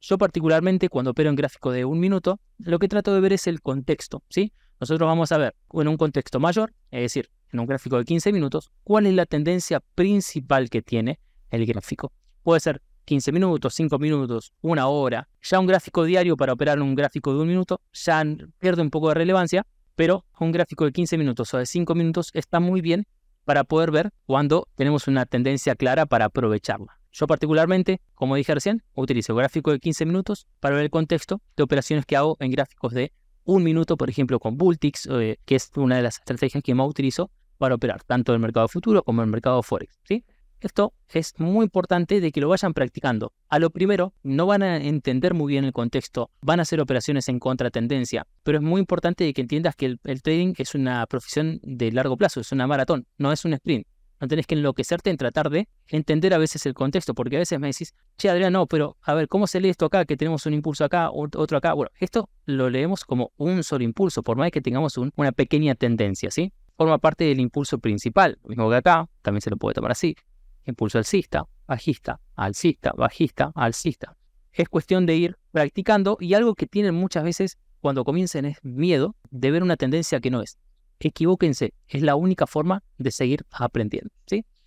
Yo particularmente cuando opero en gráfico de un minuto, lo que trato de ver es el contexto, ¿sí? Nosotros vamos a ver en un contexto mayor, es decir, en un gráfico de 15 minutos, cuál es la tendencia principal que tiene el gráfico. Puede ser 15 minutos, 5 minutos, una hora. Ya un gráfico diario para operar un gráfico de un minuto ya pierde un poco de relevancia, pero un gráfico de 15 minutos o de 5 minutos está muy bien para poder ver cuando tenemos una tendencia clara para aprovecharla. Yo particularmente, como dije recién, utilizo gráfico de 15 minutos para ver el contexto de operaciones que hago en gráficos de un minuto, por ejemplo, con Bultix, eh, que es una de las estrategias que más utilizo para operar tanto el mercado futuro como el mercado forex. ¿sí? Esto es muy importante de que lo vayan practicando. A lo primero, no van a entender muy bien el contexto, van a hacer operaciones en contratendencia, pero es muy importante de que entiendas que el trading es una profesión de largo plazo, es una maratón, no es un sprint. No tenés que enloquecerte en tratar de entender a veces el contexto, porque a veces me decís, che, Adrián, no, pero a ver, ¿cómo se lee esto acá? Que tenemos un impulso acá, otro acá. Bueno, esto lo leemos como un solo impulso, por más que tengamos una pequeña tendencia, ¿sí? Forma parte del impulso principal, lo mismo que acá, también se lo puede tomar así. Impulso alcista, bajista, alcista, bajista, alcista. Es cuestión de ir practicando y algo que tienen muchas veces cuando comiencen es miedo de ver una tendencia que no es equivóquense, es la única forma de seguir aprendiendo, ¿sí?